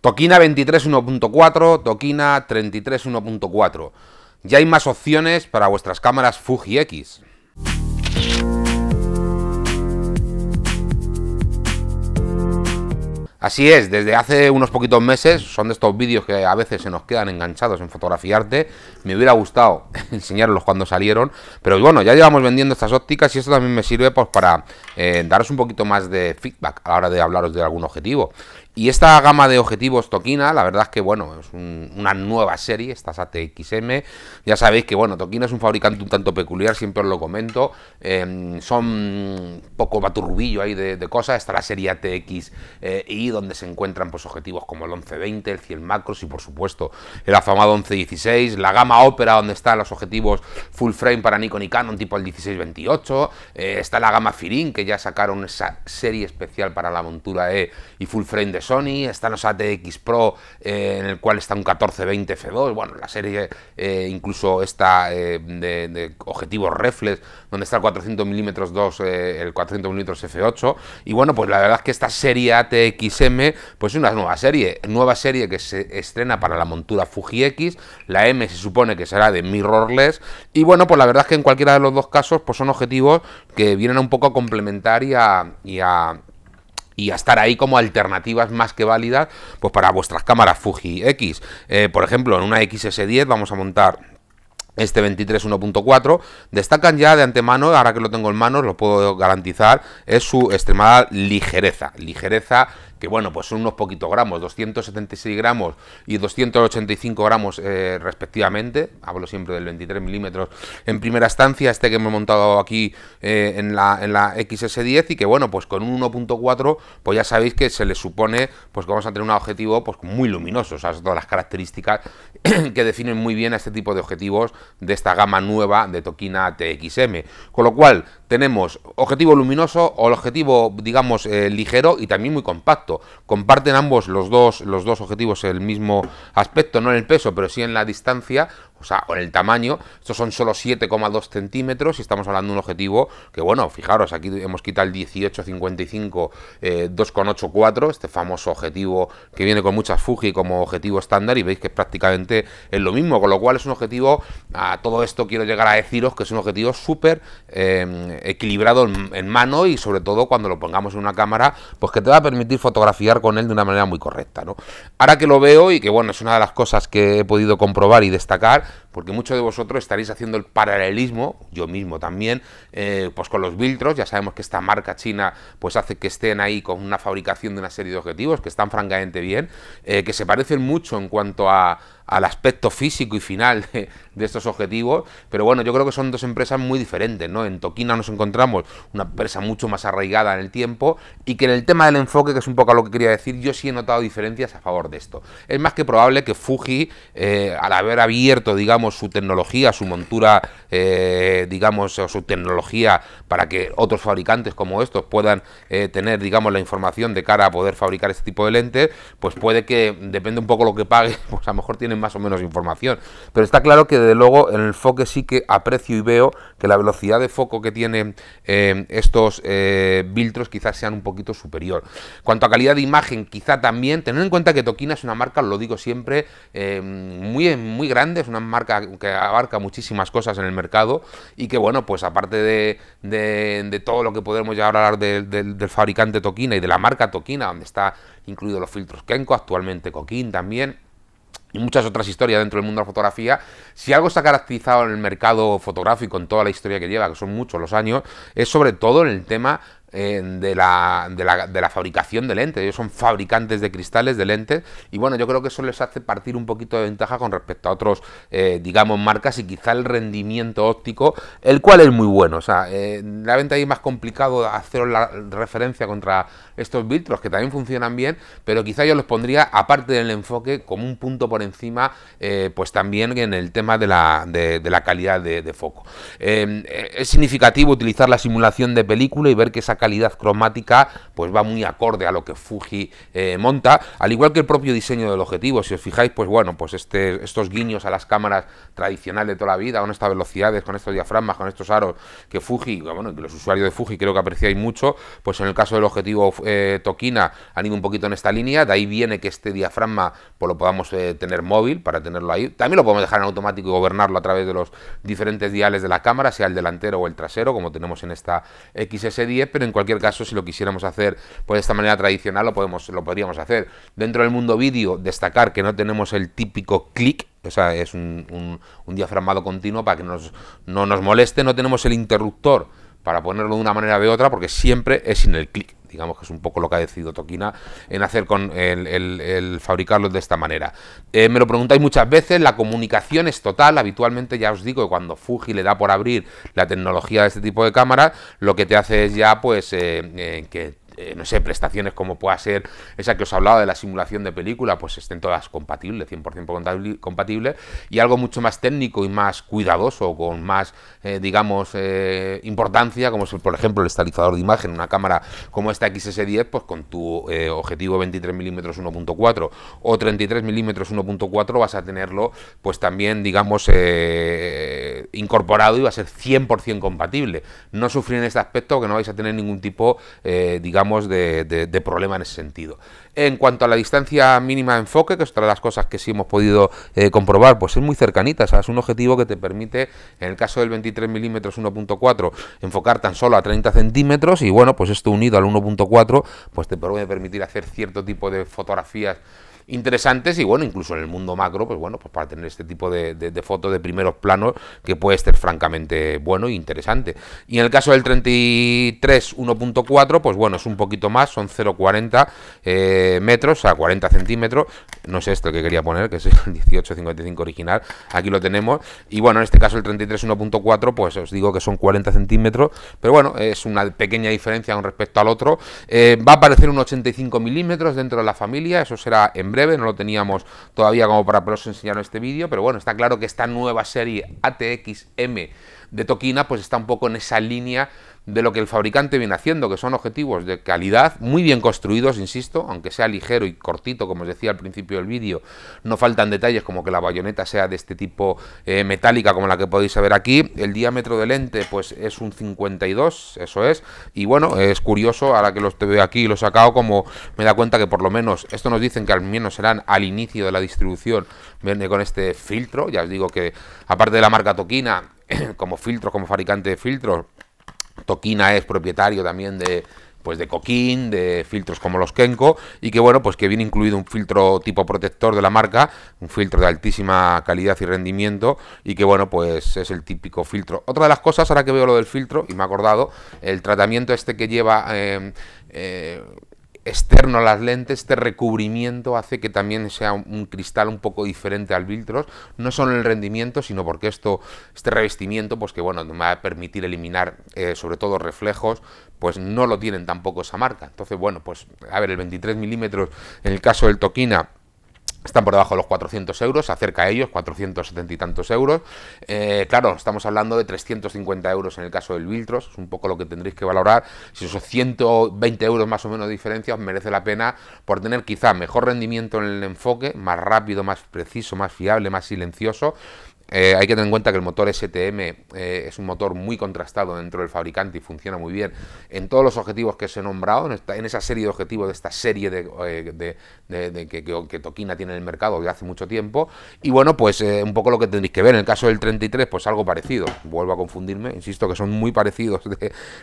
Toquina 23 1.4, Toquina 33 1.4. Ya hay más opciones para vuestras cámaras Fuji X. Así es, desde hace unos poquitos meses, son de estos vídeos que a veces se nos quedan enganchados en fotografiarte, me hubiera gustado enseñarlos cuando salieron, pero bueno, ya llevamos vendiendo estas ópticas y esto también me sirve pues, para eh, daros un poquito más de feedback a la hora de hablaros de algún objetivo. Y esta gama de objetivos Tokina, la verdad es que, bueno, es una nueva serie, estas ATXM. Ya sabéis que, bueno, Tokina es un fabricante un tanto peculiar, siempre os lo comento. Em, son poco baturrubillo ahí de, cosas. Está la serie TX e donde se encuentran pues, objetivos como el 1120, el 100 macros y, por supuesto, el afamado 1116. La gama Opera, donde están los objetivos full frame para Nikon y Canon, tipo el 1628. 28 eh, está la gama Firin, que ya sacaron esa serie especial para la montura E y full frame de Sony, están los ATX Pro, eh, en el cual está un 1420 F2, bueno, la serie eh, incluso está eh, de, objetivos reflex, donde está el 400 mm 2, el 400 mm F8, y bueno, pues la verdad es que esta serie ATXM, pues es una nueva serie, nueva serie que se estrena para la montura Fuji X, la M se supone que será de mirrorless, y bueno, pues la verdad es que en cualquiera de los dos casos, pues son objetivos que vienen un poco a complementar y a y a estar ahí como alternativas más que válidas pues para vuestras cámaras Fuji X. Eh, por ejemplo, en una XS10 vamos a montar este 23 1.4 destacan ya de antemano, ahora que lo tengo en manos, lo puedo garantizar, es su extremada ligereza, ligereza que bueno, pues son unos poquitos gramos, 276 gramos y 285 gramos eh, respectivamente, hablo siempre del 23 milímetros en primera estancia, este que me he montado aquí eh, en, la, en la XS10 y que bueno, pues con un 1.4 pues ya sabéis que se le supone pues que vamos a tener un objetivo pues muy luminoso, esas todas las características que definen muy bien a este tipo de objetivos de esta gama nueva de Tokina TXM, con lo cual tenemos objetivo luminoso o el objetivo digamos eh, ligero y también muy compacto Comparten ambos los dos, los dos objetivos el mismo aspecto, no en el peso, pero sí en la distancia, o sea, con el tamaño, estos son solo 7,2 centímetros y estamos hablando de un objetivo que, bueno, fijaros, aquí hemos quitado el 1855 eh, 2,84, este famoso objetivo que viene con muchas Fuji como objetivo estándar y veis que es prácticamente es lo mismo, con lo cual es un objetivo, a todo esto quiero llegar a deciros que es un objetivo súper em, equilibrado en, mano y sobre todo cuando lo pongamos en una cámara, pues que te va a permitir fotografiar con él de una manera muy correcta, Ahora que lo veo y que, bueno, es una de las cosas que he podido comprobar y destacar, porque muchos de vosotros estaréis haciendo el paralelismo, yo mismo también, eh, pues con los filtros, ya sabemos que esta marca china pues hace que estén ahí con una fabricación de una serie de objetivos que están francamente bien, eh, que se parecen mucho en cuanto a al aspecto físico y final de, estos objetivos, pero bueno, yo creo que son dos empresas muy diferentes, ¿no? En Toquina nos encontramos una empresa mucho más arraigada en el tiempo y que en el tema del enfoque, que es un poco lo que quería decir, yo sí he notado diferencias a favor de esto. Es más que probable que Fuji, eh, al haber abierto, digamos, su tecnología, su montura, eh, digamos, o su tecnología para que otros fabricantes como estos puedan eh, tener, digamos, la información de cara a poder fabricar este tipo de lentes, pues puede que, depende un poco lo que pague, pues a lo mejor tienen más o menos información. Pero está claro que desde luego en el enfoque sí que aprecio y veo que la velocidad de foco que tienen eh, estos eh, filtros quizás sean un poquito superior. Cuanto a calidad de imagen, quizá también, tener en cuenta que Tokina es una marca, lo digo siempre, eh, muy, muy grande, es una marca que abarca muchísimas cosas en el mercado y que bueno, pues aparte de, todo lo que podemos ya hablar del fabricante Tokina y de la marca Tokina, donde está incluidos los filtros Kenko, actualmente Coquín también y muchas otras historias dentro del mundo de la fotografía, si algo se ha caracterizado en el mercado fotográfico, en toda la historia que lleva, que son muchos los años, es sobre todo en el tema de, la, de, la, fabricación de lentes. Ellos son fabricantes de cristales de lentes y bueno, yo creo que eso les hace partir un poquito de ventaja con respecto a otros, eh, digamos, marcas y quizá el rendimiento óptico, el cual es muy bueno. O sea, eh, la venta es más complicado hacer la referencia contra estos filtros que también funcionan bien, pero quizá yo los pondría, aparte del enfoque, como un punto por encima, eh, pues también en el tema de la calidad de, foco. es significativo utilizar la simulación de película y ver que esa calidad cromática pues va muy acorde a lo que Fuji eh, monta, al igual que el propio diseño del objetivo, si os fijáis, pues bueno, pues este, estos guiños a las cámaras tradicionales de toda la vida, con estas velocidades, con estos diafragmas, con estos aros que Fuji, bueno, que los usuarios de Fuji creo que apreciáis mucho, pues en el caso del objetivo toquina eh, Tokina han ido un poquito en esta línea, de ahí viene que este diafragma pues lo podamos eh, tener móvil para tenerlo ahí, también lo podemos dejar en automático y gobernarlo a través de los diferentes diales de la cámara, sea el delantero o el trasero, como tenemos en esta XS10, pero en en cualquier caso, si lo quisiéramos hacer pues, de esta manera tradicional, lo, podemos, lo podríamos hacer. Dentro del mundo vídeo, destacar que no tenemos el típico clic o sea, es un, un, diafragmado continuo para que no nos moleste, no tenemos el interruptor para ponerlo de una manera de otra, porque siempre es sin el clic digamos que es un poco lo que ha decidido Tokina en hacer con el, fabricarlo de esta manera. Eh, me lo preguntáis muchas veces, la comunicación es total, habitualmente ya os digo que cuando Fuji le da por abrir la tecnología de este tipo de cámaras, lo que te hace es ya pues eh, eh, que eh, no sé, prestaciones como pueda ser esa que os hablaba de la simulación de película, pues estén todas compatibles, 100% compatible, y algo mucho más técnico y más cuidadoso, con más, eh, digamos, eh, importancia, como es, por ejemplo, el estabilizador de imagen, una cámara como esta XS10, pues con tu objetivo 23 mm 1.4 o 33 mm 1.4 vas a tenerlo, pues también, digamos, incorporado y va a ser 100% compatible. No sufrir en este aspecto que no vais a tener ningún tipo, digamos, de, problema en ese sentido. En cuanto a la distancia mínima de enfoque, que es otra de las cosas que sí hemos podido eh, comprobar, pues es muy cercanita, es un objetivo que te permite, en el caso del 23 milímetros 1.4, enfocar tan solo a 30 centímetros y bueno, pues esto unido al 1.4, pues te puede permitir hacer cierto tipo de fotografías interesantes y bueno, incluso en el mundo macro, pues bueno, pues para tener este tipo de, fotos de primeros planos que puede ser francamente bueno e interesante. Y en el caso del 33 1.4, pues bueno, es un poquito más, son 0,40 eh, metros metros, sea, 40 centímetros, no sé esto el que quería poner, que es el 1855 original, aquí lo tenemos, y bueno, en este caso el 33 1.4, pues os digo que son 40 centímetros, pero bueno, es una pequeña diferencia con respecto al otro, eh, va a aparecer un 85 milímetros dentro de la familia, eso será en breve, no lo teníamos todavía como para poderos en este vídeo, pero bueno, está claro que esta nueva serie ATXM de Tokina pues está un poco en esa línea de lo que el fabricante viene haciendo, que son objetivos de calidad, muy bien construidos, insisto, aunque sea ligero y cortito, como os decía al principio del vídeo, no faltan detalles como que la bayoneta sea de este tipo eh, metálica como la que podéis ver aquí, el diámetro del lente pues es un 52, eso es, y bueno, es curioso, ahora que lo veo aquí y lo he sacado, como me da cuenta que por lo menos, esto nos dicen que al menos serán al inicio de la distribución, viene con este filtro, ya os digo que aparte de la marca Toquina, como filtros, como fabricante de filtros, Toquina es propietario también de, pues de coquín, de filtros como los Kenko y que bueno, pues que viene incluido un filtro tipo protector de la marca, un filtro de altísima calidad y rendimiento y que bueno, pues es el típico filtro. Otra de las cosas, ahora que veo lo del filtro y me he acordado, el tratamiento este que lleva... Eh, eh, externo a las lentes, este recubrimiento hace que también sea un cristal un poco diferente al Viltros, no solo el rendimiento, sino porque esto, este revestimiento, pues que bueno, me va a permitir eliminar eh, sobre todo reflejos, pues no lo tienen tampoco esa marca. Entonces, bueno, pues a ver, el 23 milímetros en el caso del Tokina están por debajo de los 400 euros, acerca a ellos, 470 y tantos euros. Eh, claro, estamos hablando de 350 euros en el caso del Viltros, es un poco lo que tendréis que valorar. Si esos 120 euros más o menos de diferencia os merece la pena por tener quizá mejor rendimiento en el enfoque, más rápido, más preciso, más fiable, más silencioso eh, hay que tener en cuenta que el motor STM eh, es un motor muy contrastado dentro del fabricante y funciona muy bien en todos los objetivos que se he nombrado, en, en esa serie de objetivos de esta serie de, eh, que, Toquina tiene en el mercado desde hace mucho tiempo. Y bueno, pues un poco lo que tendréis que ver. En el caso del 33, pues algo parecido. Vuelvo a confundirme, insisto que son muy parecidos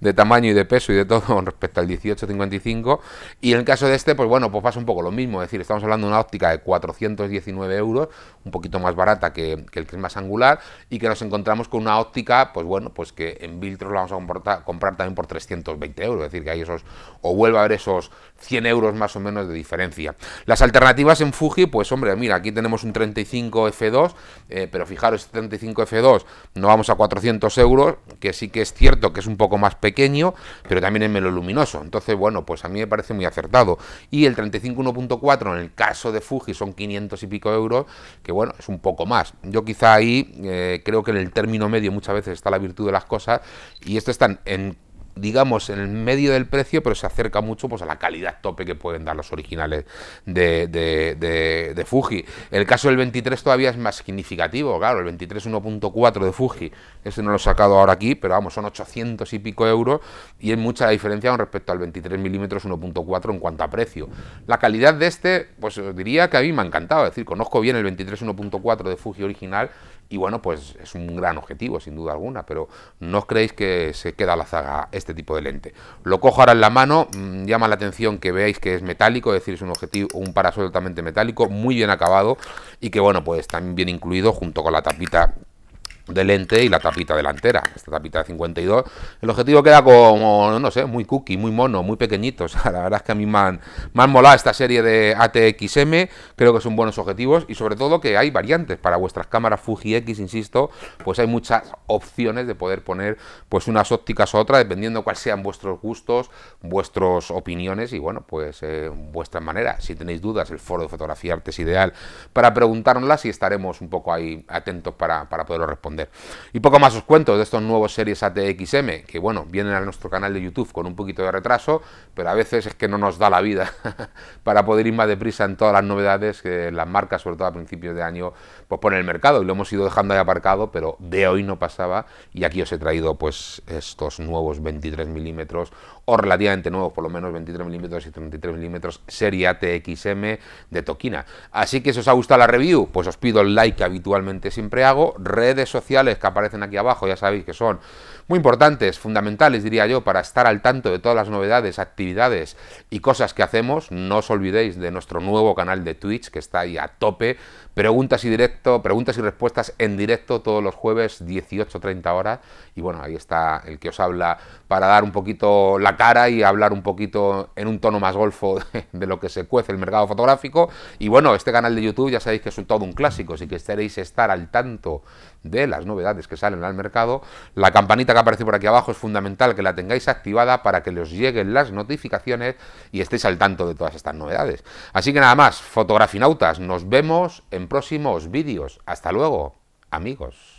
de, tamaño y de peso y de todo respecto al 1855. Y en el caso de este, pues bueno, pues pasa un poco lo mismo. Es decir, estamos hablando de una óptica de 419 euros, un poquito más barata que, el clima angular y que nos encontramos con una óptica, pues bueno, pues que en filtros la vamos a comprar, comprar también por 320 euros, es decir, que hay esos, o vuelve a haber esos 100 euros más o menos de diferencia. Las alternativas en Fuji, pues hombre, mira, aquí tenemos un 35 F2, eh, pero fijaros, 35 este F2 no vamos a 400 euros, que sí que es cierto que es un poco más pequeño, pero también es menos luminoso, entonces bueno, pues a mí me parece muy acertado. Y el 35 1.4 en el caso de Fuji son 500 y pico euros, que bueno, es un poco más. Yo quizá ahí eh, creo que en el término medio muchas veces está la virtud de las cosas y esto están en digamos, en el medio del precio, pero se acerca mucho pues, a la calidad tope que pueden dar los originales de, Fuji. El caso del 23 todavía es más significativo, claro, el 23 1.4 de Fuji, ese no lo he sacado ahora aquí, pero vamos, son 800 y pico euros y es mucha la diferencia con respecto al 23 milímetros 1.4 en cuanto a precio. La calidad de este, pues os diría que a mí me ha encantado, es decir, conozco bien el 23 1.4 de Fuji original y bueno, pues es un gran objetivo, sin duda alguna, pero no os creéis que se queda a la zaga este tipo de lente. Lo cojo ahora en la mano, mm, llama la atención que veáis que es metálico, es decir, es un objetivo, un parasol totalmente metálico, muy bien acabado y que bueno, pues también bien incluido junto con la tapita del lente y la tapita delantera, esta tapita de 52. El objetivo queda como, no sé, muy cookie, muy mono, muy pequeñito. O la verdad es que a mí me han, molado esta serie de ATXM, creo que son buenos objetivos y sobre todo que hay variantes para vuestras cámaras Fuji X, insisto, pues hay muchas opciones de poder poner pues unas ópticas u otras, dependiendo cuáles sean vuestros gustos, vuestras opiniones y bueno, pues eh, vuestras maneras. Si tenéis dudas, el foro de fotografía artes ideal para preguntárnoslas y estaremos un poco ahí atentos para, para poder responder. Y poco más os cuento de estos nuevos series ATXM, que bueno, vienen a nuestro canal de YouTube con un poquito de retraso, pero a veces es que no nos da la vida para poder ir más deprisa en todas las novedades que las marcas, sobre todo a principios de año, pues ponen el mercado. Y lo hemos ido dejando ahí aparcado, pero de hoy no pasaba. Y aquí os he traído pues estos nuevos 23 milímetros o relativamente nuevo por lo menos 23 milímetros y 33 milímetros serie ATXM de Tokina. Así que si os ha gustado la review, pues os pido el like que habitualmente siempre hago, redes sociales que aparecen aquí abajo, ya sabéis que son muy importantes, fundamentales, diría yo, para estar al tanto de todas las novedades, actividades y cosas que hacemos. No os olvidéis de nuestro nuevo canal de Twitch, que está ahí a tope. Preguntas y directo, preguntas y respuestas en directo todos los jueves, 18.30 horas. Y bueno, ahí está el que os habla para dar un poquito la cara y hablar un poquito en un tono más golfo de, lo que se cuece el mercado fotográfico. Y bueno, este canal de YouTube ya sabéis que es todo un clásico, así que estaréis estar al tanto de las novedades que salen al mercado. La campanita que aparece por aquí abajo es fundamental que la tengáis activada para que os lleguen las notificaciones y estéis al tanto de todas estas novedades. Así que nada más, fotografinautas, nos vemos en próximos vídeos. Hasta luego, amigos.